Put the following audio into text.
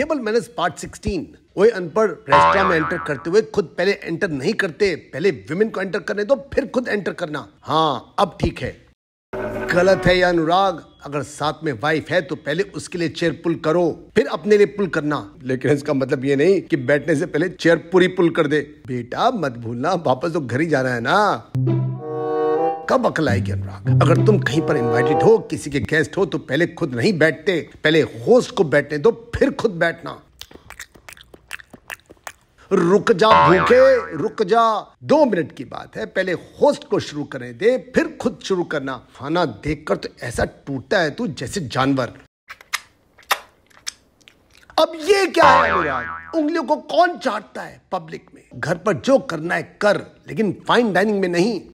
table manage part 16 वो अनपढ़ restaurant में एंटर करते हुए खुद पहले एंटर नहीं करते पहले विमेन को एंटर करने दो फिर खुद एंटर करना हाँ अब ठीक है गलत है या अनुराग अगर साथ में वाइफ है तो पहले उसके लिए चेयर पुल करो फिर अपने लिए पुल करना लेकिन इसका मतलब ये नहीं कि बैठने से पहले चेयर पूरी पुल कर दे बेटा मत भूलना वापस तो घर ही जाना है ना कब अकल आएगी अनुराग अगर तुम कहीं पर इनवाइटेड हो किसी के गेस्ट हो तो पहले खुद नहीं बैठते पहले होस्ट को बैठने दो फिर खुद बैठना रुक जा भूखे रुक जा दो मिनट की बात है पहले होस्ट को शुरू करने दे फिर खुद शुरू करना खाना देखकर तो ऐसा टूटता है तू जैसे जानवर अब ये क्या है अनुराग उंगलियों को कौन चाटता है पब्लिक में घर पर जो करना है कर लेकिन फाइन डाइनिंग में नहीं